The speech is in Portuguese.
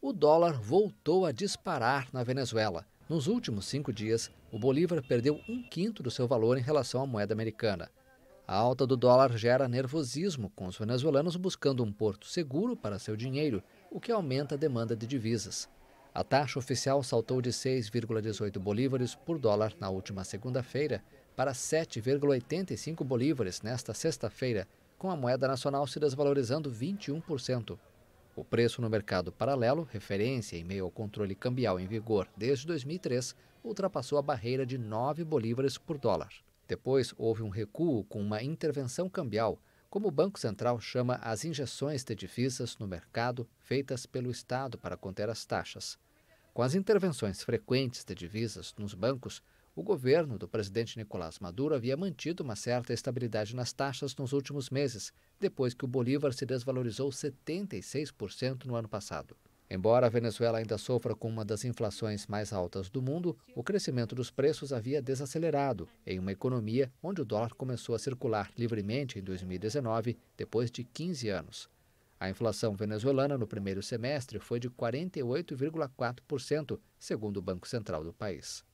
o dólar voltou a disparar na Venezuela. Nos últimos cinco dias, o Bolívar perdeu um quinto do seu valor em relação à moeda americana. A alta do dólar gera nervosismo, com os venezuelanos buscando um porto seguro para seu dinheiro, o que aumenta a demanda de divisas. A taxa oficial saltou de 6,18 bolívares por dólar na última segunda-feira para 7,85 bolívares nesta sexta-feira, com a moeda nacional se desvalorizando 21%. O preço no mercado paralelo, referência em meio ao controle cambial em vigor desde 2003, ultrapassou a barreira de 9 bolívares por dólar. Depois houve um recuo com uma intervenção cambial, como o Banco Central chama as injeções de divisas no mercado feitas pelo Estado para conter as taxas. Com as intervenções frequentes de divisas nos bancos, o governo do presidente Nicolás Maduro havia mantido uma certa estabilidade nas taxas nos últimos meses, depois que o Bolívar se desvalorizou 76% no ano passado. Embora a Venezuela ainda sofra com uma das inflações mais altas do mundo, o crescimento dos preços havia desacelerado em uma economia onde o dólar começou a circular livremente em 2019, depois de 15 anos. A inflação venezuelana no primeiro semestre foi de 48,4%, segundo o Banco Central do país.